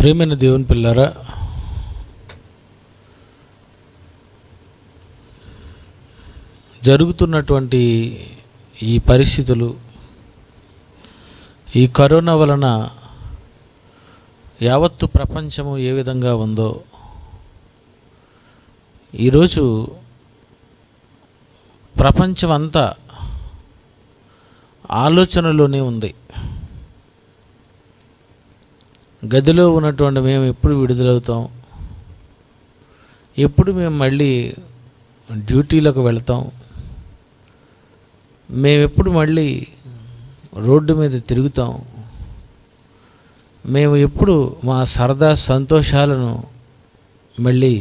ప్రేమైన దేవుని పిల్లారా జరుగుతున్నటువంటి ఈ పరిస్థితులు ఈ కరోనా వలన యావత్తు ప్రపంచము ఏ విధంగా ఉందో ఈరోజు ప్రపంచం అంతా ఆలోచనలోనే ఉంది గదిలో ఉన్నటువంటి మేము ఎప్పుడు విడుదలవుతాం ఎప్పుడు మేము మళ్ళీ డ్యూటీలకు వెళ్తాం మేమెప్పుడు మళ్ళీ రోడ్డు మీద తిరుగుతాం మేము ఎప్పుడు మా సరదా సంతోషాలను మళ్ళీ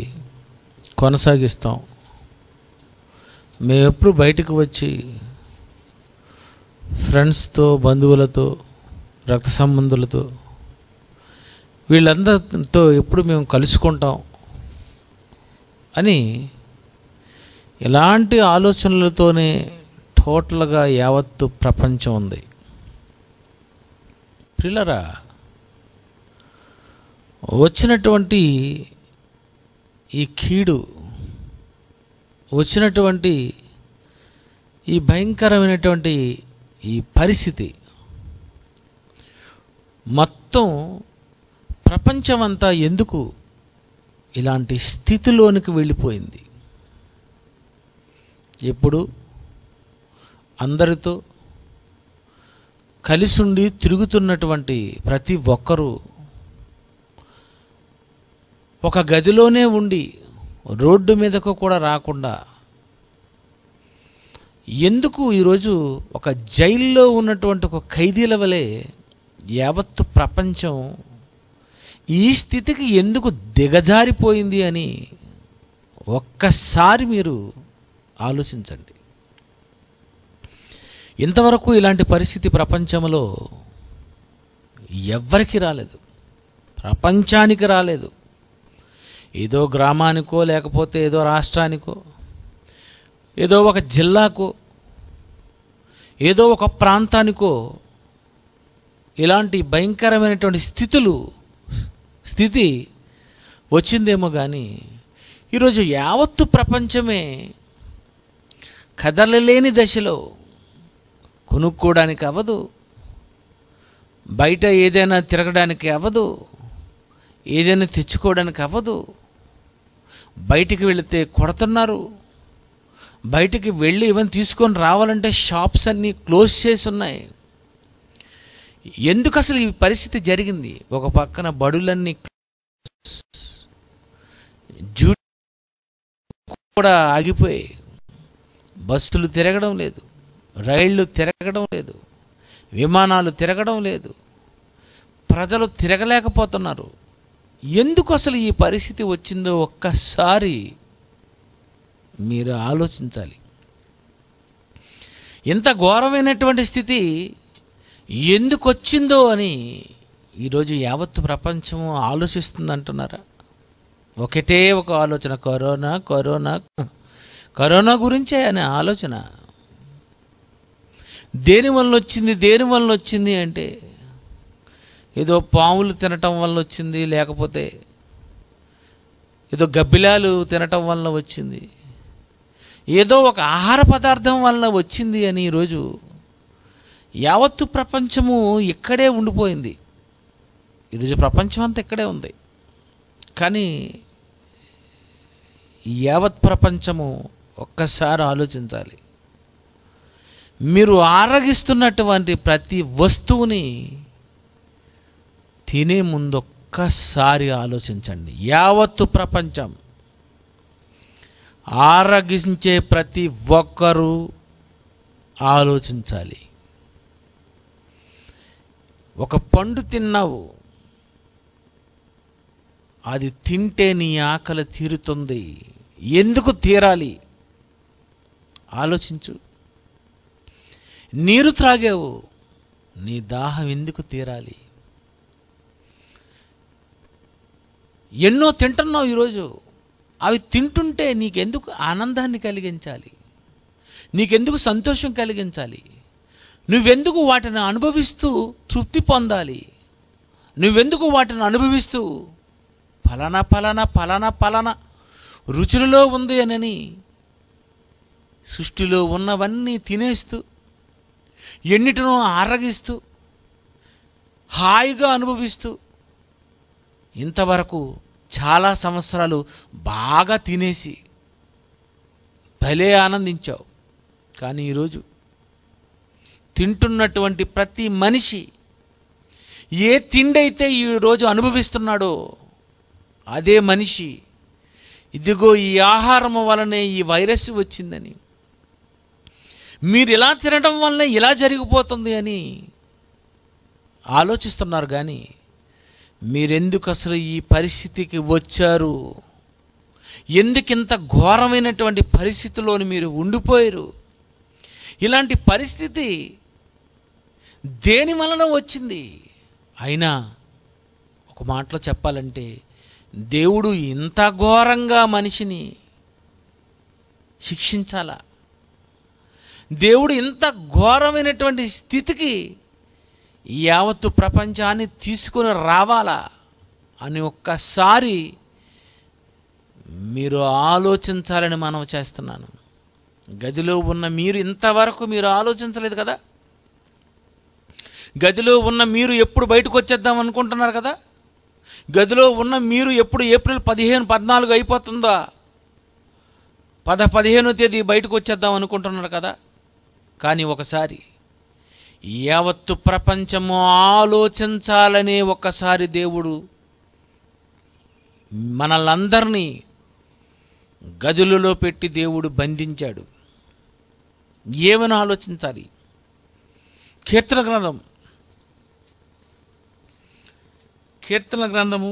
కొనసాగిస్తాం మేమెప్పుడు బయటకు వచ్చి ఫ్రెండ్స్తో బంధువులతో రక్త సంబంధులతో వీళ్ళందరితో ఎప్పుడు మేము కలుసుకుంటాం అని ఎలాంటి ఆలోచనలతోనే టోటల్గా యావత్తు ప్రపంచం ఉంది పిల్లరా వచ్చినటువంటి ఈ కీడు వచ్చినటువంటి ఈ భయంకరమైనటువంటి ఈ పరిస్థితి మొత్తం ప్రపంచమంతా ఎందుకు ఇలాంటి స్థితిలోనికి వెళ్ళిపోయింది ఎప్పుడు అందరితో కలిసుండి తిరుగుతున్నటువంటి ప్రతి ఒక్కరూ ఒక గదిలోనే ఉండి రోడ్డు మీదకు కూడా రాకుండా ఎందుకు ఈరోజు ఒక జైల్లో ఉన్నటువంటి ఒక ఖైదీల వలె యావత్తు ప్రపంచం ఈ స్థితికి ఎందుకు దిగజారిపోయింది అని ఒక్కసారి మీరు ఆలోచించండి ఇంతవరకు ఇలాంటి పరిస్థితి ప్రపంచంలో ఎవ్వరికి రాలేదు ప్రపంచానికి రాలేదు ఏదో గ్రామానికో లేకపోతే ఏదో రాష్ట్రానికో ఏదో ఒక జిల్లాకో ఏదో ఒక ప్రాంతానికో ఇలాంటి భయంకరమైనటువంటి స్థితులు స్థితి వచ్చిందేమో కానీ ఈరోజు యావత్తు ప్రపంచమే కదలలేని దశలో కొనుక్కోవడానికి అవ్వదు బయట ఏదైనా తిరగడానికి అవ్వదు ఏదైనా తెచ్చుకోవడానికి అవ్వదు బయటికి వెళితే కొడుతున్నారు బయటికి వెళ్ళి ఇవన్నీ తీసుకొని రావాలంటే షాప్స్ అన్నీ క్లోజ్ చేసి ఉన్నాయి ఎందుకు అసలు ఈ పరిస్థితి జరిగింది ఒక పక్కన బడులన్నీ కూడా ఆగిపోయి బస్సులు తిరగడం లేదు రైళ్ళు తిరగడం లేదు విమానాలు తిరగడం లేదు ప్రజలు తిరగలేకపోతున్నారు ఎందుకు అసలు ఈ పరిస్థితి వచ్చిందో ఒక్కసారి మీరు ఆలోచించాలి ఇంత ఘోరమైనటువంటి స్థితి ఎందుకు వచ్చిందో అని ఈరోజు యావత్ ప్రపంచం ఆలోచిస్తుంది అంటున్నారా ఒకటే ఒక ఆలోచన కరోనా కరోనా కరోనా గురించే అనే ఆలోచన దేని వల్ల వచ్చింది దేని వల్ల వచ్చింది అంటే ఏదో పాములు తినటం వల్ల వచ్చింది లేకపోతే ఏదో గబ్బిలాలు తినటం వల్ల వచ్చింది ఏదో ఒక ఆహార పదార్థం వల్ల వచ్చింది అని ఈరోజు యావత్తు ప్రపంచము ఇక్కడే ఉండిపోయింది ఈరోజు ప్రపంచం అంతా ఇక్కడే ఉంది కానీ యావత్ ప్రపంచము ఒక్కసారి ఆలోచించాలి మీరు ఆరగిస్తున్నటువంటి ప్రతి వస్తువుని తినే ముందు ఒక్కసారి ఆలోచించండి యావత్తు ప్రపంచం ఆరగించే ప్రతి ఒక్కరూ ఆలోచించాలి ఒక పండు తిన్నావు అది తింటే నీ ఆకలి తీరుతుంది ఎందుకు తీరాలి ఆలోచించు నీరు త్రాగావు నీ దాహం ఎందుకు తీరాలి ఎన్నో తింటున్నావు ఈరోజు అవి తింటుంటే నీకెందుకు ఆనందాన్ని కలిగించాలి నీకెందుకు సంతోషం కలిగించాలి నువ్వెందుకు వాటిని అనుభవిస్తూ తృప్తి పొందాలి నువ్వెందుకు వాటిని అనుభవిస్తూ ఫలానా ఫలానా ఫలానా ఫలన రుచులలో ఉంది అనని సృష్టిలో ఉన్నవన్నీ తినేస్తూ ఎన్నిటినో ఆరగిస్తూ హాయిగా అనుభవిస్తూ ఇంతవరకు చాలా సంవత్సరాలు బాగా తినేసి భలే ఆనందించావు కానీ ఈరోజు తింటున్నటువంటి ప్రతి మనిషి ఏ తిండైతే ఈరోజు అనుభవిస్తున్నాడో అదే మనిషి ఇదిగో ఈ ఆహారం వలనే ఈ వైరస్ వచ్చిందని మీరు ఇలా తినడం వల్ల ఇలా జరిగిపోతుంది అని ఆలోచిస్తున్నారు కానీ మీరెందుకు అసలు ఈ పరిస్థితికి వచ్చారు ఎందుకింత ఘోరమైనటువంటి పరిస్థితిలోని మీరు ఉండిపోయారు ఇలాంటి పరిస్థితి దేని వలన వచ్చింది అయినా ఒక మాటలో చెప్పాలంటే దేవుడు ఇంత ఘోరంగా మనిషిని శిక్షించాలా దేవుడు ఇంత ఘోరమైనటువంటి స్థితికి యావత్తు ప్రపంచాన్ని తీసుకొని రావాలా అని ఒక్కసారి మీరు ఆలోచించాలని మనం చేస్తున్నాను గదిలో ఉన్న మీరు ఇంతవరకు మీరు ఆలోచించలేదు కదా గదిలో ఉన్న మీరు ఎప్పుడు బయటకు వచ్చేద్దాం అనుకుంటున్నారు కదా గదిలో ఉన్న మీరు ఎప్పుడు ఏప్రిల్ పదిహేను పద్నాలుగు అయిపోతుందా పద పదిహేనో తేదీ బయటకు వచ్చేద్దాం అనుకుంటున్నారు కదా కానీ ఒకసారి యావత్తు ప్రపంచము ఆలోచించాలనే ఒకసారి దేవుడు మనలందరినీ గదులలో పెట్టి దేవుడు బంధించాడు ఏమని ఆలోచించాలి కీర్తన గ్రంథం కీర్తన గ్రంథము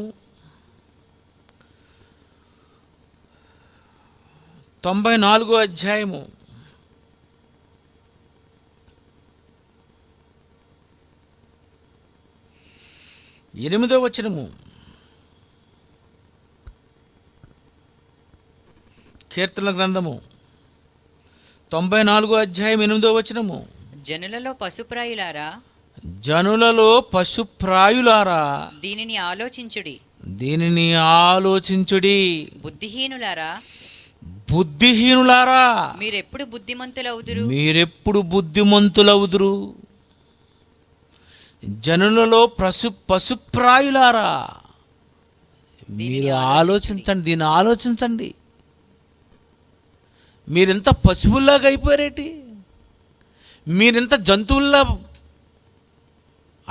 తొంభై నాలుగో అధ్యాయము ఎనిమిదో వచనము కీర్తన గ్రంథము తొంభై నాలుగో అధ్యాయం ఎనిమిదో వచనము జనులలో పశుప్రాయులారా జనులలో పశుప్రాయులారా దీనిని ఆలోచించుడి దీనిని ఆలోచించుడి బుద్ధిహీనులారా బుద్ధిహీనులారా మీరెప్పుడు బుద్ధిమంతులవుదురు మీరెప్పుడు బుద్ధిమంతులవుదురు జనులలో పశు పశుప్రాయులారా మీరు ఆలోచించండి దీన్ని ఆలోచించండి మీరింత పశువుల్లాగా అయిపోయారేటి మీరింత జంతువుల్లా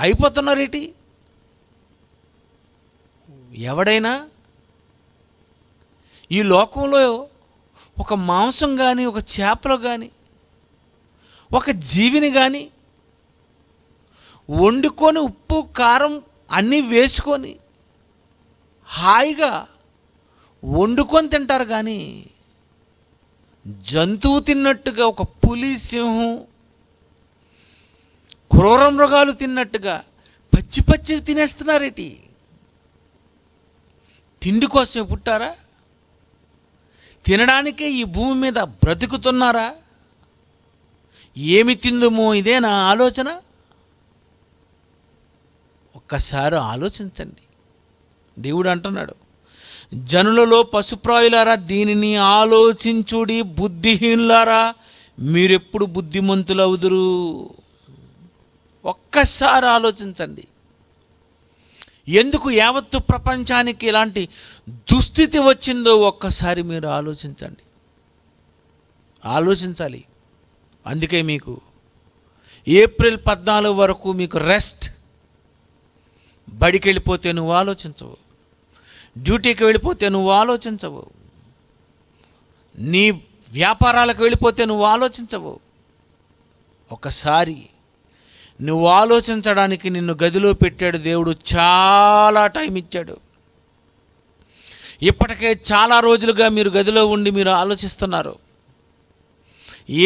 అయిపోతున్నారేటి ఎవడైనా ఈ లోకంలో ఒక మాంసం కానీ ఒక చేపలు కానీ ఒక జీవిని కానీ వండుకొని ఉప్పు కారం అన్నీ వేసుకొని హాయిగా వండుకొని తింటారు కానీ జంతువు తిన్నట్టుగా ఒక పులి సింహం క్రూర మృగాలు తిన్నట్టుగా పచ్చి పచ్చివి తినేస్తున్నారేటి తిండి కోసమే పుట్టారా తినడానికే ఈ భూమి మీద బ్రతుకుతున్నారా ఏమి తిందుమో ఇదే నా ఆలోచన ఒక్కసారి ఆలోచించండి దేవుడు అంటున్నాడు జనులలో పశుప్రాయులారా దీనిని ఆలోచించుడి బుద్ధిహీనులారా మీరెప్పుడు బుద్ధిమంతులవుదురు ఒక్కసారి ఆలోచించండి ఎందుకు యావత్తు ప్రపంచానికి ఇలాంటి దుస్థితి వచ్చిందో ఒక్కసారి మీరు ఆలోచించండి ఆలోచించాలి అందుకే మీకు ఏప్రిల్ పద్నాలుగు వరకు మీకు రెస్ట్ బడికి వెళ్ళిపోతే నువ్వు ఆలోచించవు డ్యూటీకి వెళ్ళిపోతే నువ్వు ఆలోచించవు నీ వ్యాపారాలకు వెళ్ళిపోతే నువ్వు ఆలోచించవు ఒకసారి నువ్వు ఆలోచించడానికి నిన్ను గదిలో పెట్టాడు దేవుడు చాలా టైం ఇచ్చాడు ఇప్పటికే చాలా రోజులుగా మీరు గదిలో ఉండి మీరు ఆలోచిస్తున్నారు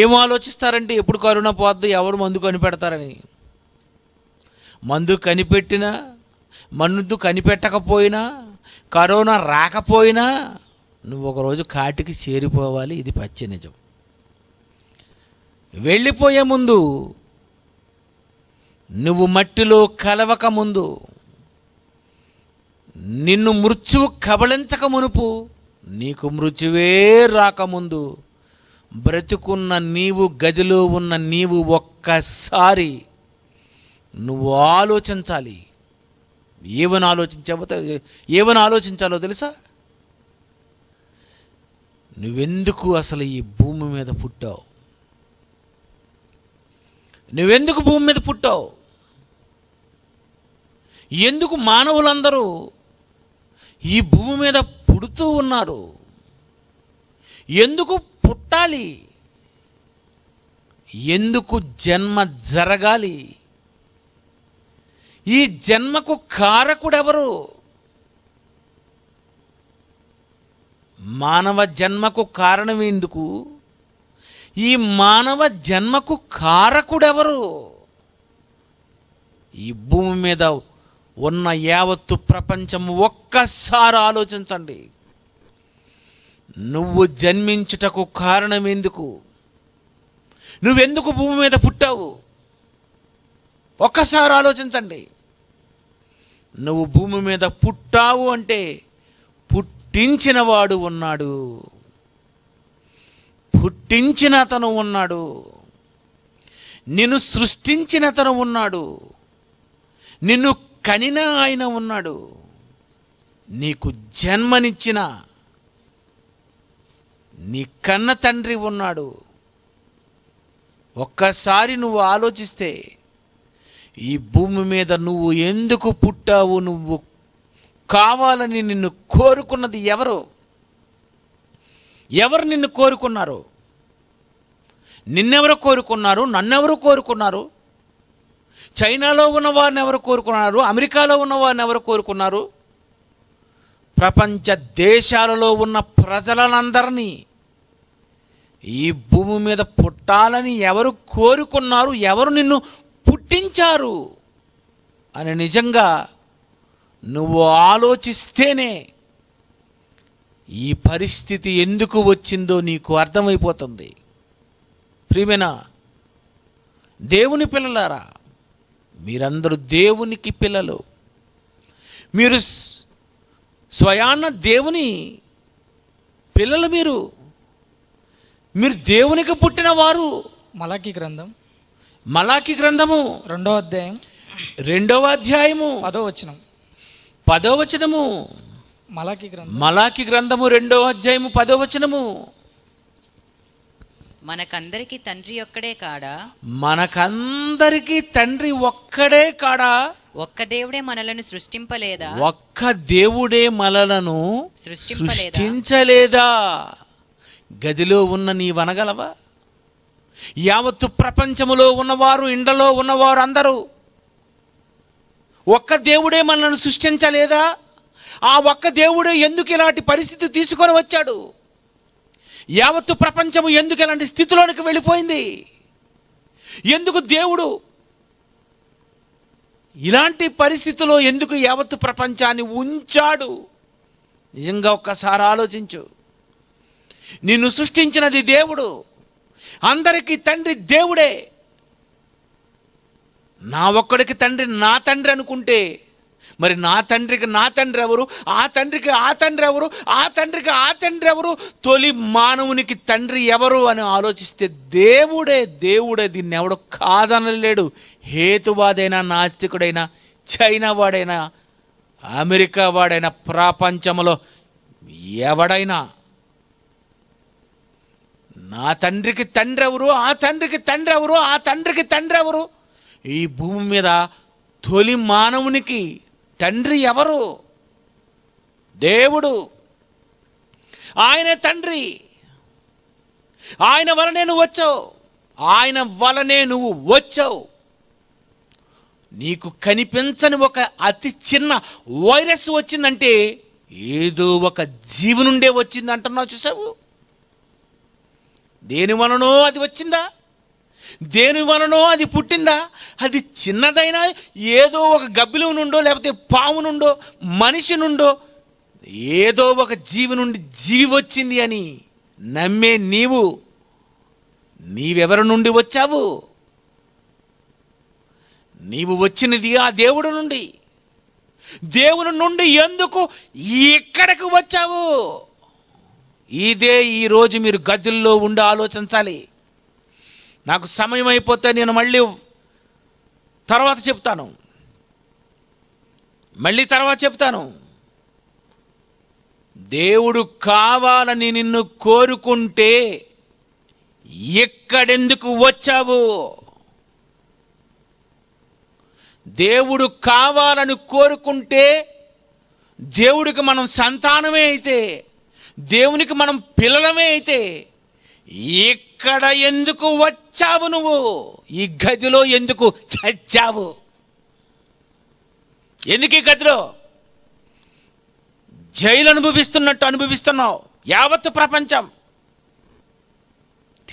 ఏం ఆలోచిస్తారంటే ఎప్పుడు కరోనా పోద్దు ఎవరు మందు కనిపెడతారని మందు కనిపెట్టినా మందు కనిపెట్టకపోయినా కరోనా రాకపోయినా నువ్వు ఒకరోజు కాటికి చేరిపోవాలి ఇది పచ్చి నిజం వెళ్ళిపోయే ముందు నువ్వు మట్టిలో కలవక ముందు నిన్ను మృత్యువు కబళించక మునుపు నీకు మృత్యువే రాకముందు బ్రతుకున్న నీవు గదిలో ఉన్న నీవు ఒక్కసారి నువ్వు ఆలోచించాలి ఏమని ఆలోచించావో ఏమని ఆలోచించాలో తెలుసా నువ్వెందుకు అసలు ఈ భూమి మీద పుట్టావు నువ్వెందుకు భూమి మీద పుట్టావు ఎందుకు మానవులందరూ ఈ భూమి మీద పుడుతూ ఉన్నారు ఎందుకు పుట్టాలి ఎందుకు జన్మ జరగాలి ఈ జన్మకు కారకుడెవరు మానవ జన్మకు కారణం ఎందుకు ఈ మానవ జన్మకు కారకుడెవరు ఈ భూమి మీద ఉన్న యావత్తు ప్రపంచం ఒక్కసారి ఆలోచించండి నువ్వు జన్మించుటకు కారణం ఎందుకు నువ్వెందుకు భూమి మీద పుట్టావు ఒక్కసారి ఆలోచించండి నువ్వు భూమి మీద పుట్టావు అంటే పుట్టించినవాడు ఉన్నాడు పుట్టించిన అతను ఉన్నాడు నిన్ను సృష్టించిన అతను ఉన్నాడు నిన్ను కనిన ఆయన ఉన్నాడు నీకు జన్మనిచ్చిన నీ కన్న తండ్రి ఉన్నాడు ఒక్కసారి నువ్వు ఆలోచిస్తే ఈ భూమి మీద నువ్వు ఎందుకు పుట్టావు నువ్వు కావాలని నిన్ను కోరుకున్నది ఎవరు ఎవరు నిన్ను కోరుకున్నారు నిన్నెవరు కోరుకున్నారు నన్నెవరు కోరుకున్నారు చైనాలో ఉన్న వారిని ఎవరు కోరుకున్నారు అమెరికాలో ఉన్న వారిని ఎవరు కోరుకున్నారు ప్రపంచ దేశాలలో ఉన్న ప్రజలనందరినీ ఈ భూమి మీద పుట్టాలని ఎవరు కోరుకున్నారు ఎవరు నిన్ను పుట్టించారు అని నిజంగా నువ్వు ఆలోచిస్తేనే ఈ పరిస్థితి ఎందుకు వచ్చిందో నీకు అర్థమైపోతుంది ప్రియమేనా దేవుని పిల్లలారా మీరందరూ దేవునికి పిల్లలు మీరు స్వయాన దేవుని పిల్లలు మీరు మీరు దేవునికి పుట్టిన వారు మలాకి గ్రంథం మలాకి గ్రంథము రెండవ అధ్యాయం రెండవ అధ్యాయము పదో వచనం పదో వచనము మలాకి గ్రంథం మలాకి గ్రంథము రెండవ అధ్యాయము పదో వచనము మనకందరికి తండ్రి ఒక్కడే కాడా మనకందరికి తండ్రి ఒక్కడే కాడా ఒక్క దేవుడే మనలను సృష్టింపలేదా ఒక్క దేవుడే మనలను సృష్టించలేదా గదిలో ఉన్న నీ వనగలవా యావత్తు ప్రపంచములో ఉన్నవారు ఇండలో ఉన్నవారు అందరూ ఒక్క దేవుడే మనల్ని సృష్టించలేదా ఆ ఒక్క దేవుడే ఎందుకు ఇలాంటి పరిస్థితి తీసుకొని వచ్చాడు యావత్తు ప్రపంచము ఎందుకు ఇలాంటి స్థితిలోనికి వెళ్ళిపోయింది ఎందుకు దేవుడు ఇలాంటి పరిస్థితిలో ఎందుకు యావత్తు ప్రపంచాన్ని ఉంచాడు నిజంగా ఒక్కసారి ఆలోచించు నిన్ను సృష్టించినది దేవుడు అందరికీ తండ్రి దేవుడే నా ఒక్కడికి తండ్రి నా తండ్రి అనుకుంటే మరి నా తండ్రికి నా తండ్రి ఎవరు ఆ తండ్రికి ఆ తండ్రి ఎవరు ఆ తండ్రికి ఆ తండ్రి ఎవరు తొలి మానవునికి తండ్రి ఎవరు అని ఆలోచిస్తే దేవుడే దేవుడే దీన్ని ఎవడు కాదనలేడు హేతువాదైనా నాస్తికుడైనా చైనా వాడైనా అమెరికా వాడైనా ప్రపంచంలో ఎవడైనా నా తండ్రికి తండ్రి ఎవరు ఆ తండ్రికి తండ్రి ఎవరు ఆ తండ్రికి తండ్రి ఎవరు ఈ భూమి మీద తొలి మానవునికి తండ్రి ఎవరు దేవుడు ఆయనే తండ్రి ఆయన వలనే నువ్వు వచ్చావు ఆయన వలనే నువ్వు వచ్చావు నీకు కనిపించని ఒక అతి చిన్న వైరస్ వచ్చిందంటే ఏదో ఒక జీవి నుండే వచ్చిందంటున్నావు చూసావు దేని వలనో అది వచ్చిందా దేని వలనో అది పుట్టిందా అది చిన్నదైనా ఏదో ఒక గబ్బిలు నుండో లేకపోతే పాము నుండో మనిషి నుండో ఏదో ఒక జీవి నుండి జీవి వచ్చింది అని నమ్మే నీవు నీవెవరి నుండి వచ్చావు నీవు వచ్చినది ఆ దేవుడు నుండి దేవుని నుండి ఎందుకు ఇక్కడికి వచ్చావు ఇదే ఈరోజు మీరు గదుల్లో ఉండి ఆలోచించాలి నాకు సమయం అయిపోతే నేను మళ్ళీ తర్వాత చెప్తాను మళ్ళీ తర్వాత చెప్తాను దేవుడు కావాలని నిన్ను కోరుకుంటే ఎక్కడెందుకు వచ్చావు దేవుడు కావాలని కోరుకుంటే దేవుడికి మనం సంతానమే అయితే దేవునికి మనం పిల్లలమే అయితే ఇక్కడ ఎందుకు వచ్చావు నువ్వు ఈ గదిలో ఎందుకు చచ్చావు ఎందుకు ఈ గదిలో జైలు అనుభవిస్తున్నట్టు అనుభవిస్తున్నావు యావత్ ప్రపంచం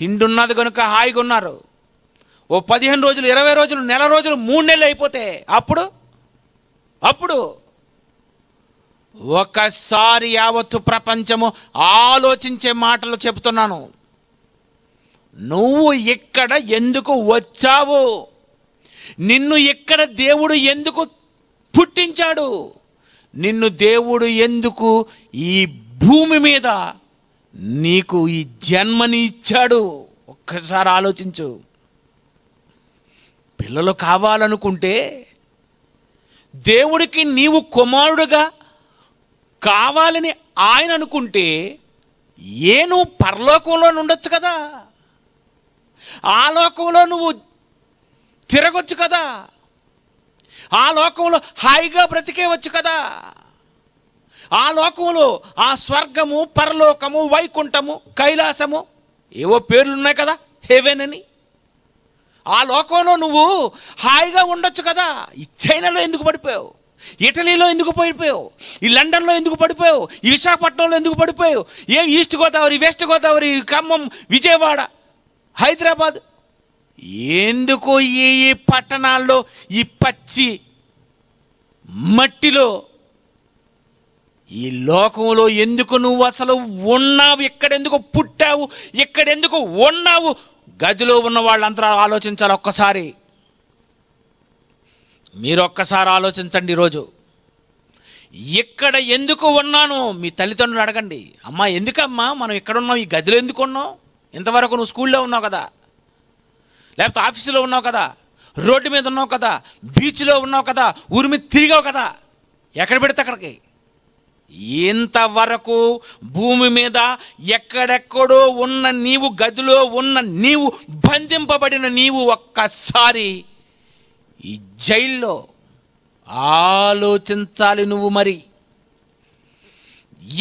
తిండున్నది కనుక హాయిగా ఉన్నారు ఓ పదిహేను రోజులు ఇరవై రోజులు నెల రోజులు మూడు నెలలు అయిపోతే అప్పుడు అప్పుడు ఒకసారి యావత్తు ప్రపంచము ఆలోచించే మాటలు చెబుతున్నాను నువ్వు ఇక్కడ ఎందుకు వచ్చావు నిన్ను ఇక్కడ దేవుడు ఎందుకు పుట్టించాడు నిన్ను దేవుడు ఎందుకు ఈ భూమి మీద నీకు ఈ జన్మని ఇచ్చాడు ఒక్కసారి ఆలోచించు పిల్లలు కావాలనుకుంటే దేవుడికి నీవు కుమారుడుగా కావాలని ఆయన అనుకుంటే ఏను పరలోకంలో ఉండొచ్చు కదా ఆ లోకంలో నువ్వు తిరగొచ్చు కదా ఆ లోకంలో హాయిగా బ్రతికేవచ్చు కదా ఆ లోకంలో ఆ స్వర్గము పరలోకము వైకుంఠము కైలాసము ఏవో పేర్లు ఉన్నాయి కదా హెవెన్ అని ఆ లోకంలో నువ్వు హాయిగా ఉండొచ్చు కదా ఈ చైనాలో ఎందుకు పడిపోయావు ఇటలీలో ఎందుకు పడిపోయావు ఈ లండన్లో ఎందుకు పడిపోయావు ఈ విశాఖపట్నంలో ఎందుకు పడిపోయావు ఏం ఈస్ట్ గోదావరి వెస్ట్ గోదావరి ఖమ్మం విజయవాడ హైదరాబాద్ ఎందుకో ఏ ఏ పట్టణాల్లో ఈ పచ్చి మట్టిలో ఈ లోకంలో ఎందుకు నువ్వు అసలు ఉన్నావు ఎక్కడెందుకు పుట్టావు ఎక్కడెందుకు ఉన్నావు గదిలో ఉన్న వాళ్ళంతా ఆలోచించాలి ఒక్కసారి మీరు ఒక్కసారి ఆలోచించండి ఈరోజు ఇక్కడ ఎందుకు ఉన్నాను మీ తల్లిదండ్రులు అడగండి అమ్మా ఎందుకమ్మా మనం ఎక్కడున్నాం ఈ గదిలో ఎందుకు ఉన్నాం ఇంతవరకు నువ్వు స్కూల్లో ఉన్నావు కదా లేకపోతే ఆఫీసులో ఉన్నావు కదా రోడ్డు మీద ఉన్నావు కదా బీచ్లో ఉన్నావు కదా ఊరి మీద తిరిగావు కదా ఎక్కడ పెడితే అక్కడికి ఇంతవరకు భూమి మీద ఎక్కడెక్కడో ఉన్న నీవు గదిలో ఉన్న నీవు బంధింపబడిన నీవు ఒక్కసారి ఈ జైల్లో ఆలోచించాలి నువ్వు మరి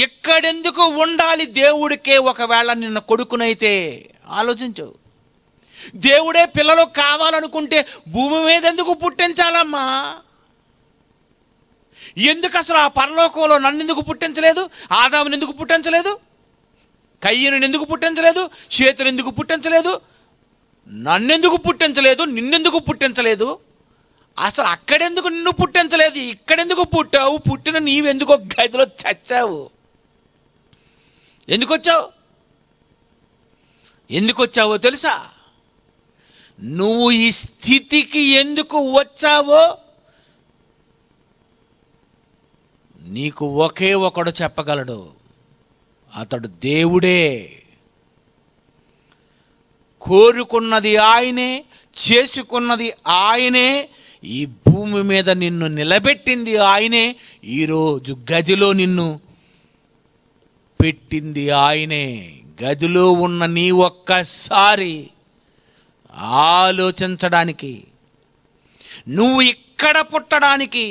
ఎక్కడెందుకు ఉండాలి దేవుడికే ఒకవేళ నిన్న కొడుకునైతే ఆలోచించు దేవుడే పిల్లలు కావాలనుకుంటే భూమి మీద ఎందుకు పుట్టించాలమ్మా ఎందుకు అసలు ఆ పరలోకంలో నన్ను ఎందుకు పుట్టించలేదు ఆదాముని ఎందుకు పుట్టించలేదు కయ్యను ఎందుకు పుట్టించలేదు చేతులు ఎందుకు పుట్టించలేదు నన్నెందుకు పుట్టించలేదు నిన్నెందుకు పుట్టించలేదు అసలు అక్కడెందుకు నిన్ను పుట్టించలేదు ఇక్కడెందుకు పుట్టావు పుట్టిన నీవెందుకు గదిలో చచ్చావు ఎందుకు వచ్చావు ఎందుకు వచ్చావో తెలుసా నువ్వు ఈ స్థితికి ఎందుకు వచ్చావో నీకు ఒకే ఒకడు చెప్పగలడు అతడు దేవుడే కోరుకున్నది ఆయనే చేసుకున్నది ఆయనే ఈ భూమి మీద నిన్ను నిలబెట్టింది ఆయనే ఈరోజు గదిలో నిన్ను పెట్టింది ఆయనే గదిలో ఉన్న నీ ఒక్కసారి ఆలోచించడానికి నువ్వు ఇక్కడ పుట్టడానికి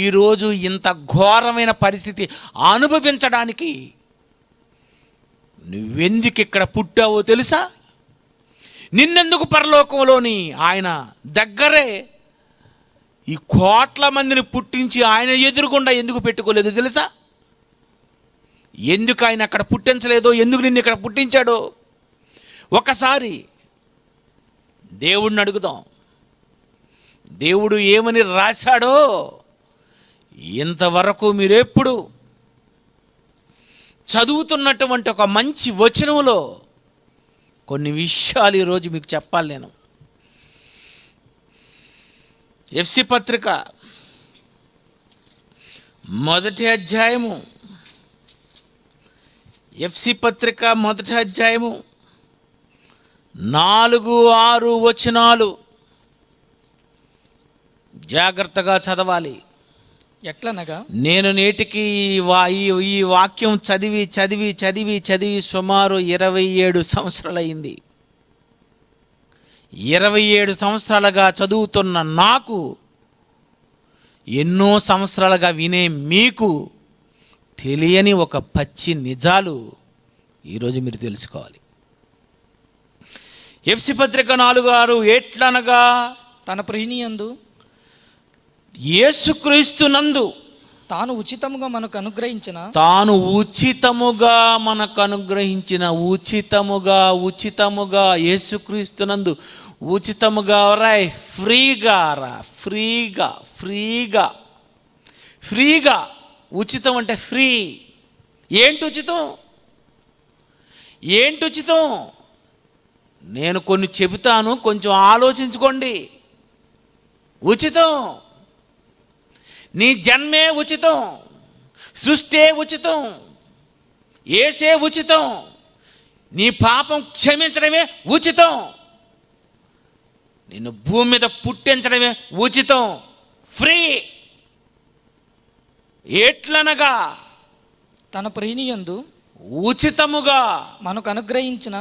ఈరోజు ఇంత ఘోరమైన పరిస్థితి అనుభవించడానికి నువ్వెందుకు ఇక్కడ పుట్టావో తెలుసా నిన్నెందుకు పరలోకంలోని ఆయన దగ్గరే ఈ కోట్ల మందిని పుట్టించి ఆయన ఎదురుకుండా ఎందుకు పెట్టుకోలేదు తెలుసా ఎందుకు ఆయన అక్కడ పుట్టించలేదో ఎందుకు నిన్ను ఇక్కడ పుట్టించాడో ఒకసారి దేవుడిని అడుగుదాం దేవుడు ఏమని రాశాడో ఇంతవరకు మీరెప్పుడు చదువుతున్నటువంటి ఒక మంచి వచనంలో కొన్ని విషయాలు ఈరోజు మీకు చెప్పాలి నేను ఎఫ్సి పత్రిక మొదటి అధ్యాయము ఎఫ్సి పత్రిక మొదటి అధ్యాయము నాలుగు ఆరు వచనాలు జాగ్రత్తగా చదవాలి ఎట్లనగా నేను నేటికి ఈ వాక్యం చదివి చదివి చదివి చదివి సుమారు ఇరవై ఏడు సంవత్సరాలైంది ఇరవై ఏడు సంవత్సరాలుగా చదువుతున్న నాకు ఎన్నో సంవత్సరాలుగా వినే మీకు తెలియని ఒక పచ్చి నిజాలు ఈరోజు మీరు తెలుసుకోవాలి ఎఫ్సి పత్రిక నాలుగు ఆరు ఎట్లనగా తన ప్రియనియందు ఏసుక్రీస్తునందు నందు తాను ఉచితముగా మనకు అనుగ్రహించిన తాను ఉచితముగా మనకు అనుగ్రహించిన ఉచితముగా ఉచితముగా యేసుక్రీస్తునందు ఉచితముగా రాయ్ ఫ్రీగా రా ఫ్రీగా ఫ్రీగా ఫ్రీగా ఉచితం అంటే ఫ్రీ ఏంటి ఉచితం ఏంటి ఉచితం నేను కొన్ని చెబుతాను కొంచెం ఆలోచించుకోండి ఉచితం నీ జన్మే ఉచితం సృష్టే ఉచితం ఏసే ఉచితం నీ పాపం క్షమించడమే ఉచితం నిన్ను భూమి మీద పుట్టించడమే ఉచితం ఫ్రీ ఎట్లనగా తన ప్రేణియందు ఉచితముగా మనకు అనుగ్రహించిన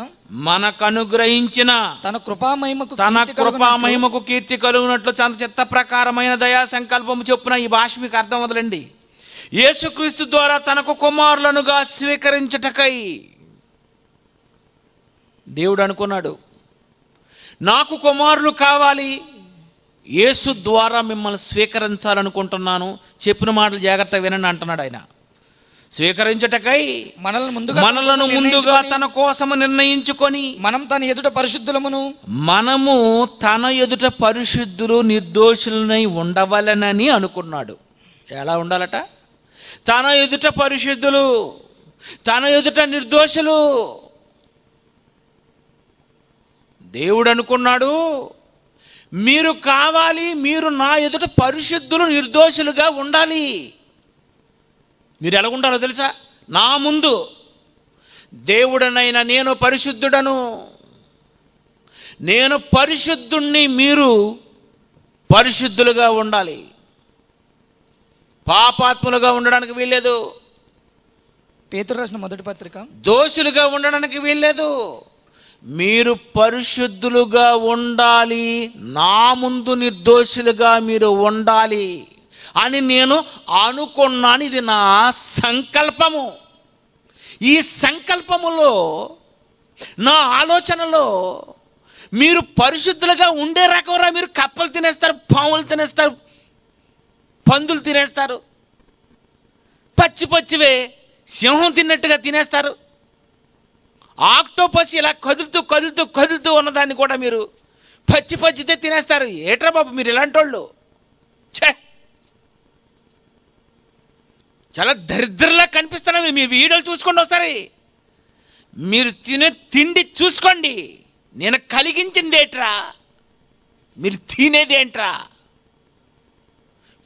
మనకు అనుగ్రహించిన తన కృపామహిమకు తన కృపామహిమకు కీర్తి కలుగునట్లు తన చిత్త ప్రకారమైన దయా సంకల్పము చెప్పున ఈ భాష మీకు అర్థం వదలండి యేసుక్రీస్తు ద్వారా తనకు కుమారులనుగా స్వీకరించటకై దేవుడు అనుకున్నాడు నాకు కుమారులు కావాలి యేసు ద్వారా మిమ్మల్ని స్వీకరించాలనుకుంటున్నాను చెప్పిన మాటలు జాగ్రత్తగా వినండి అంటున్నాడు ఆయన స్వీకరించుటకై మనల్ని ముందుగా మనలను ముందుగా తన కోసము నిర్ణయించుకొని మనం తన ఎదుట పరిశుద్ధులమును మనము తన ఎదుట పరిశుద్ధులు నిర్దోషులనై ఉండవలనని అనుకున్నాడు ఎలా ఉండాలట తన ఎదుట పరిశుద్ధులు తన ఎదుట నిర్దోషులు దేవుడు అనుకున్నాడు మీరు కావాలి మీరు నా ఎదుట పరిశుద్ధులు నిర్దోషులుగా ఉండాలి మీరు ఉండాలో తెలుసా నా ముందు దేవుడనైనా నేను పరిశుద్ధుడను నేను పరిశుద్ధుణ్ణి మీరు పరిశుద్ధులుగా ఉండాలి పాపాత్ములుగా ఉండడానికి వీల్లేదు పేతురు రాసిన మొదటి పత్రిక దోషులుగా ఉండడానికి వీల్లేదు మీరు పరిశుద్ధులుగా ఉండాలి నా ముందు నిర్దోషులుగా మీరు ఉండాలి అని నేను అనుకున్నాను ఇది నా సంకల్పము ఈ సంకల్పములో నా ఆలోచనలో మీరు పరిశుద్ధులుగా ఉండే రకంరా మీరు కప్పలు తినేస్తారు పాములు తినేస్తారు పందులు తినేస్తారు పచ్చి పచ్చివే సింహం తిన్నట్టుగా తినేస్తారు ఆక్టోపస్ ఇలా కదులుతూ కదులుతూ కదులుతూ ఉన్నదాన్ని కూడా మీరు పచ్చి పచ్చితే తినేస్తారు ఏట్రా బాబు మీరు ఇలాంటి వాళ్ళు చే చాలా దరిద్రలా కనిపిస్తున్నాం మీ వీడియోలు చూసుకోండి ఒకసారి మీరు తినే తిండి చూసుకోండి నేను కలిగించింది ఏంట్రా మీరు తినేది ఏంట్రా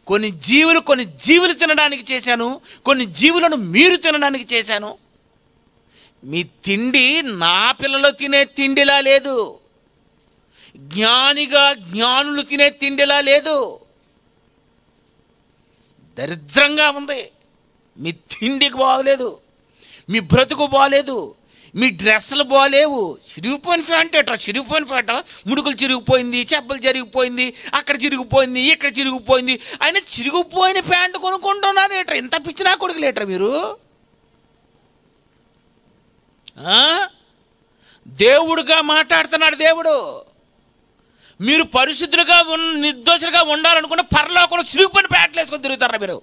కొన్ని జీవులు కొన్ని జీవులు తినడానికి చేశాను కొన్ని జీవులను మీరు తినడానికి చేశాను మీ తిండి నా పిల్లలు తినే తిండిలా లేదు జ్ఞానిగా జ్ఞానులు తినే తిండిలా లేదు దరిద్రంగా ఉంది మీ తిండికి బాగలేదు మీ బ్రతుకు బాగలేదు మీ డ్రెస్సులు బాగాలేవు చిరిగిపోయిన ప్యాంట్ అట చిరిగిపోయిన పాట ముడుకులు చిరిగిపోయింది చెప్పులు జరిగిపోయింది అక్కడ చిరిగిపోయింది ఇక్కడ చిరిగిపోయింది ఆయన చిరిగిపోయిన ప్యాంట్ కొనుక్కుంటున్నారు ఏట ఇంత పిచ్చినా కొడుకు లేట మీరు దేవుడుగా మాట్లాడుతున్నాడు దేవుడు మీరు పరిశుద్ధులుగా నిర్దోషులుగా ఉండాలనుకున్న పరలోకంలో చిరిగిపోయిన ప్యాంట్లు వేసుకొని తిరుగుతారా మీరు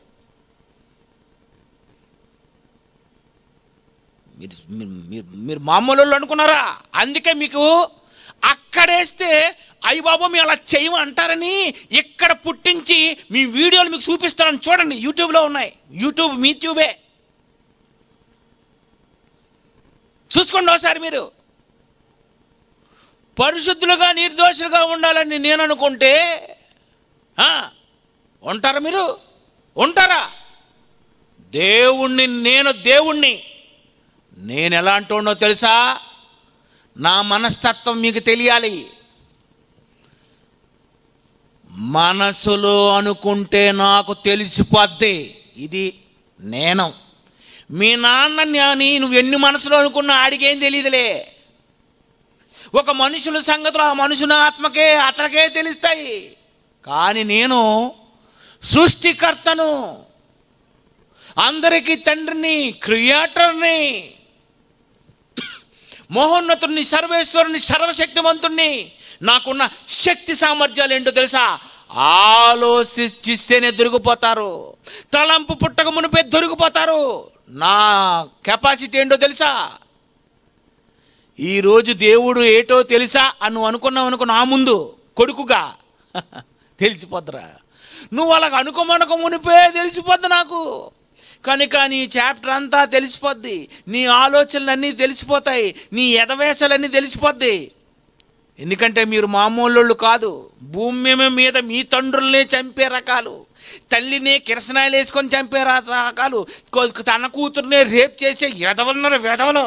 మీరు మీరు మీరు మామూలు అనుకున్నారా అందుకే మీకు అక్కడేస్తే అయ్యి బాబు మేము అలా చేయము అంటారని ఇక్కడ పుట్టించి మీ వీడియోలు మీకు చూపిస్తారని చూడండి యూట్యూబ్లో ఉన్నాయి యూట్యూబ్ మీ ట్యూబే చూసుకోండి ఒకసారి మీరు పరిశుద్ధులుగా నిర్దోషులుగా ఉండాలని నేను అనుకుంటే ఉంటారా మీరు ఉంటారా దేవుణ్ణి నేను దేవుణ్ణి నేను ఎలా అంటున్నో తెలుసా నా మనస్తత్వం మీకు తెలియాలి మనసులో అనుకుంటే నాకు తెలిసిపోద్ది ఇది నేను మీ నాన్న నువ్వు ఎన్ని మనసులో అనుకున్నా ఆడికేం తెలియదులే ఒక మనుషుల సంగతులు ఆ మనుషుల ఆత్మకే అతనికే తెలుస్తాయి కానీ నేను సృష్టికర్తను అందరికీ తండ్రిని క్రియేటర్ని మహోన్నతుడిని సర్వేశ్వరుని సర్వశక్తివంతుణ్ణి నాకున్న శక్తి సామర్థ్యాలు ఏంటో తెలుసా ఆలోచిస్తేనే దొరికిపోతారు తలంపు పుట్టక మునిపే దొరికిపోతారు నా కెపాసిటీ ఏంటో తెలుసా ఈరోజు దేవుడు ఏటో తెలుసా అని అనుకున్నావు అనుకో నా ముందు కొడుకుగా తెలిసిపోద్దురా నువ్వు అలాగ అనుకోమనుకో మునిపే తెలిసిపోద్దు నాకు కనుక నీ చాప్టర్ అంతా తెలిసిపోద్ది నీ ఆలోచనలన్నీ తెలిసిపోతాయి నీ ఎదవేశాలన్నీ తెలిసిపోద్ది ఎందుకంటే మీరు మామూలు కాదు భూమి మీద మీ తండ్రుల్నే చంపే రకాలు తల్లినే కిరసనాయలు వేసుకొని చంపే రకాలు తన కూతురునే రేప్ చేసే ఎదవలున్నారు వెదవలు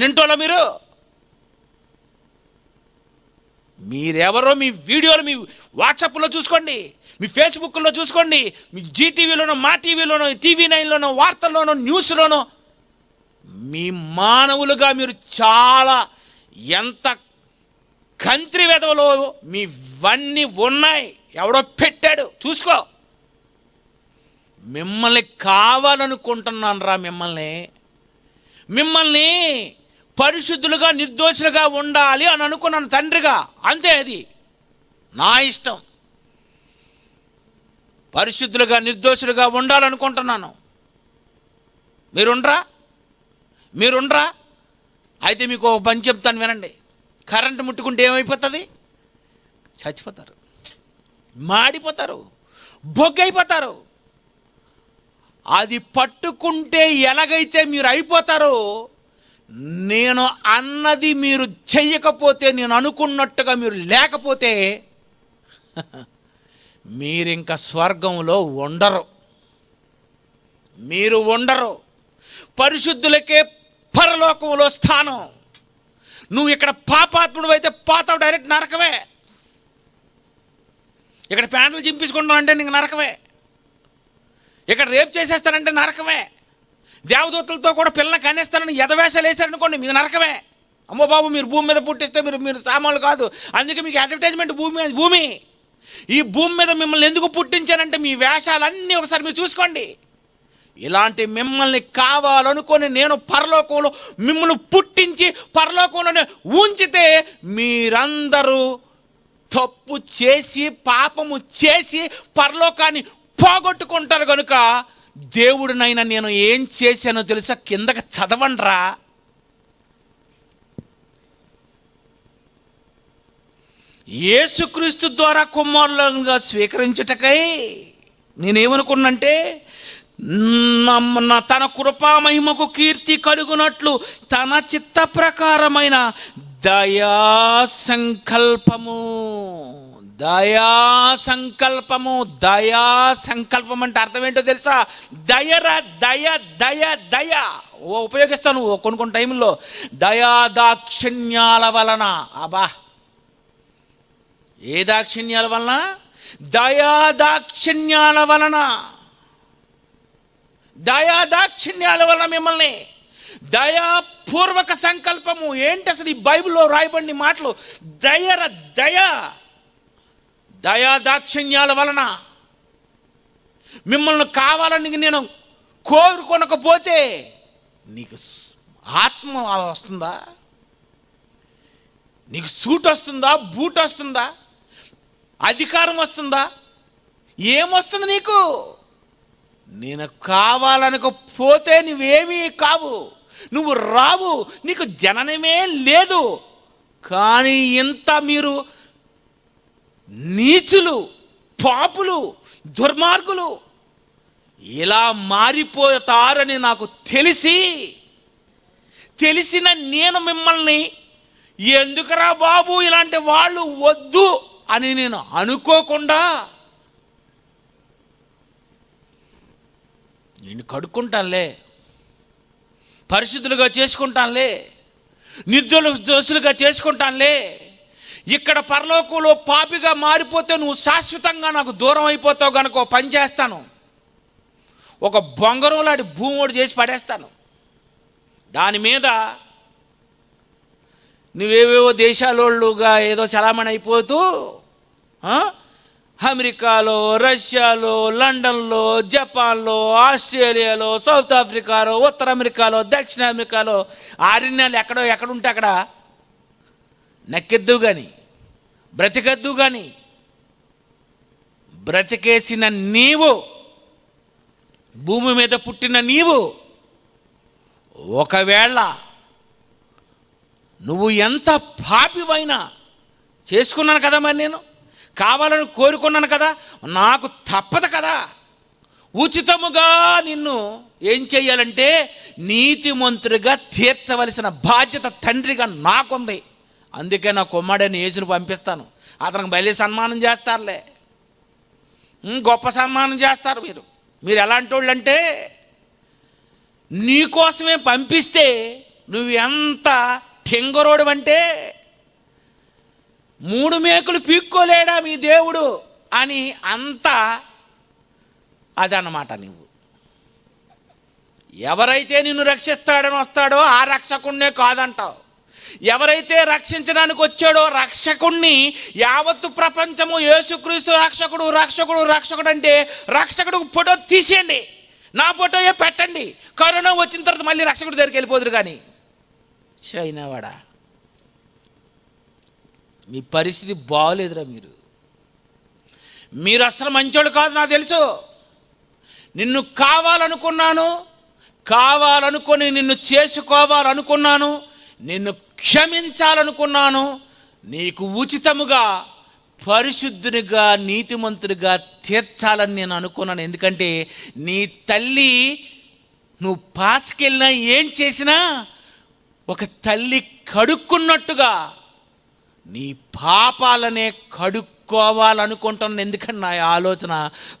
నింటోలో మీరు మీరెవరో మీ వీడియోలు మీ వాట్సాప్లో చూసుకోండి మీ ఫేస్బుక్లో చూసుకోండి మీ జీటీవీలోనో మా టీవీలోనో టీవీ నైన్లోనో వార్తల్లోనో న్యూస్లోనో మీ మానవులుగా మీరు చాలా ఎంత కంత్రి విధవలో మీవన్నీ ఉన్నాయి ఎవడో పెట్టాడు చూసుకో మిమ్మల్ని కావాలనుకుంటున్నాను రా మిమ్మల్ని మిమ్మల్ని పరిశుద్ధులుగా నిర్దోషులుగా ఉండాలి అని అనుకున్నాను తండ్రిగా అంతే అది నా ఇష్టం పరిశుద్ధులుగా నిర్దోషులుగా ఉండాలనుకుంటున్నాను మీరుండ్రా మీరుండ్రా అయితే మీకు ఒక పని చెప్తాను వినండి కరెంటు ముట్టుకుంటే ఏమైపోతుంది చచ్చిపోతారు మాడిపోతారు బొగ్గైపోతారు అది పట్టుకుంటే ఎలాగైతే మీరు అయిపోతారో నేను అన్నది మీరు చెయ్యకపోతే నేను అనుకున్నట్టుగా మీరు లేకపోతే మీరింక స్వర్గంలో ఉండరు మీరు ఉండరు పరిశుద్ధులకే పరలోకంలో స్థానం నువ్వు ఇక్కడ పాపాత్ముడు అయితే పాతావు డైరెక్ట్ నరకవే ఇక్కడ ప్యాంట్లు చింపించుకుంటాం అంటే నీకు నరకవే ఇక్కడ రేపు చేసేస్తానంటే నరకమే దేవదూతలతో కూడా పిల్లలు కనేస్తానని ఎదవేసలు వేశారనుకోండి మీకు నరకమే అమ్మో బాబు మీరు భూమి మీద పుట్టిస్తే మీరు మీరు సామాన్లు కాదు అందుకే మీకు అడ్వర్టైజ్మెంట్ భూమి భూమి ఈ భూమి మీద మిమ్మల్ని ఎందుకు పుట్టించానంటే మీ వేషాలన్నీ ఒకసారి మీరు చూసుకోండి ఇలాంటి మిమ్మల్ని కావాలనుకొని నేను పరలోకంలో మిమ్మల్ని పుట్టించి పరలోకంలోనే ఉంచితే మీరందరూ తప్పు చేసి పాపము చేసి పరలోకాన్ని పోగొట్టుకుంటారు కనుక దేవుడినైనా నేను ఏం చేశానో తెలుసా కిందకి చదవండిరా యేసుక్రీస్తు ద్వారా కుమారులుగా స్వీకరించటకై నేనేమనుకున్నంటే తన కృపామహిమకు కీర్తి కలుగునట్లు తన చిత్త ప్రకారమైన దయా సంకల్పము దయా సంకల్పము దయా సంకల్పం అంటే అర్థం ఏంటో తెలుసా దయరా దయ దయ దయ ఉపయోగిస్తాను కొన్ని కొన్ని టైంలో దయా దాక్షిణ్యాల వలన అబా ఏ దాక్షిణ్యాల వలన దయాదాక్షిణ్యాల వలన దయాదాక్షిణ్యాల వలన మిమ్మల్ని దయాపూర్వక సంకల్పము ఏంటి అసలు ఈ బైబిల్లో రాయబడిన మాటలు దయర దయ దయాదాక్షిణ్యాల వలన మిమ్మల్ని కావాలని నేను కోరుకొనకపోతే నీకు ఆత్మ వస్తుందా నీకు సూట్ వస్తుందా బూట్ వస్తుందా అధికారం వస్తుందా ఏమొస్తుంది నీకు నేను కావాలనుకోపోతే నువ్వేమీ కావు నువ్వు రావు నీకు జననమే లేదు కానీ ఇంత మీరు నీచులు పాపులు దుర్మార్గులు ఇలా మారిపోతారని నాకు తెలిసి తెలిసిన నేను మిమ్మల్ని ఎందుకురా బాబు ఇలాంటి వాళ్ళు వద్దు అని నేను అనుకోకుండా నేను కడుక్కుంటానులే పరిశుద్ధులుగా చేసుకుంటానులే నిర్దోలు దోషులుగా చేసుకుంటానులే ఇక్కడ పరలోకంలో పాపిగా మారిపోతే నువ్వు శాశ్వతంగా నాకు దూరం అయిపోతావు కనుక పని చేస్తాను ఒక బొంగరం లాంటి భూమి చేసి పడేస్తాను దాని మీద నువ్వేవేవో దేశాలోళ్ళుగా ఏదో చలామణి అయిపోతూ అమెరికాలో రష్యాలో లండన్లో జపాన్లో ఆస్ట్రేలియాలో సౌత్ ఆఫ్రికాలో ఉత్తర అమెరికాలో దక్షిణ అమెరికాలో ఆరణ్యాలు ఎక్కడో ఎక్కడుంటే అక్కడ నెక్కెద్దు కానీ బ్రతికద్దు కానీ బ్రతికేసిన నీవు భూమి మీద పుట్టిన నీవు ఒకవేళ నువ్వు ఎంత పాపివైనా చేసుకున్నాను కదా మరి నేను కావాలని కోరుకున్నాను కదా నాకు తప్పదు కదా ఉచితముగా నిన్ను ఏం చేయాలంటే మంత్రిగా తీర్చవలసిన బాధ్యత తండ్రిగా నాకుంది అందుకే నా కుమ్మడని ఏజును పంపిస్తాను అతనికి బయలు సన్మానం చేస్తారులే గొప్ప సన్మానం చేస్తారు మీరు మీరు ఎలాంటి వాళ్ళు అంటే నీకోసమే పంపిస్తే నువ్వు ఎంత టింగరోడు అంటే మూడు మేకులు పీక్కోలేడా మీ దేవుడు అని అంత అదనమాట నువ్వు ఎవరైతే నిన్ను రక్షిస్తాడని వస్తాడో ఆ రక్షకుణ్ణే కాదంటావు ఎవరైతే రక్షించడానికి వచ్చాడో రక్షకుణ్ణి యావత్తు ప్రపంచము యేసుక్రీస్తు రక్షకుడు రక్షకుడు రక్షకుడు అంటే రక్షకుడు ఫోటో తీసేయండి నా ఫోటోయే పెట్టండి కరోనా వచ్చిన తర్వాత మళ్ళీ రక్షకుడు దగ్గరికి వెళ్ళిపోదురు కానీ చైనావాడా మీ పరిస్థితి బాగలేదురా మీరు మీరు అసలు మంచోడు కాదు నాకు తెలుసు నిన్ను కావాలనుకున్నాను కావాలనుకొని నిన్ను చేసుకోవాలనుకున్నాను నిన్ను క్షమించాలనుకున్నాను నీకు ఉచితముగా పరిశుద్ధునిగా నీతిమంతుడిగా తీర్చాలని నేను అనుకున్నాను ఎందుకంటే నీ తల్లి నువ్వు పాస్కెళ్ళినా ఏం చేసినా ఒక తల్లి కడుక్కున్నట్టుగా నీ పాపాలనే కడుక్కోవాలనుకుంటున్నాను ఎందుకని నా ఆలోచన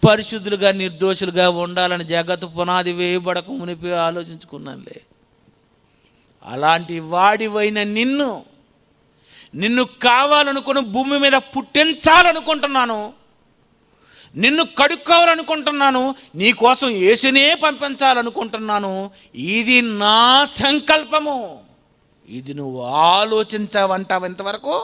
పరిశుద్ధులుగా నిర్దోషులుగా ఉండాలని జగత్ పునాది వేయబడక మునిపి ఆలోచించుకున్నానులే అలాంటి వాడివైన నిన్ను నిన్ను కావాలనుకుని భూమి మీద పుట్టించాలనుకుంటున్నాను నిన్ను కడుక్కోవాలనుకుంటున్నాను నీకోసం యేసునే పంపించాలనుకుంటున్నాను ఇది నా సంకల్పము ఇది నువ్వు ఆలోచించవంటావు ఎంతవరకు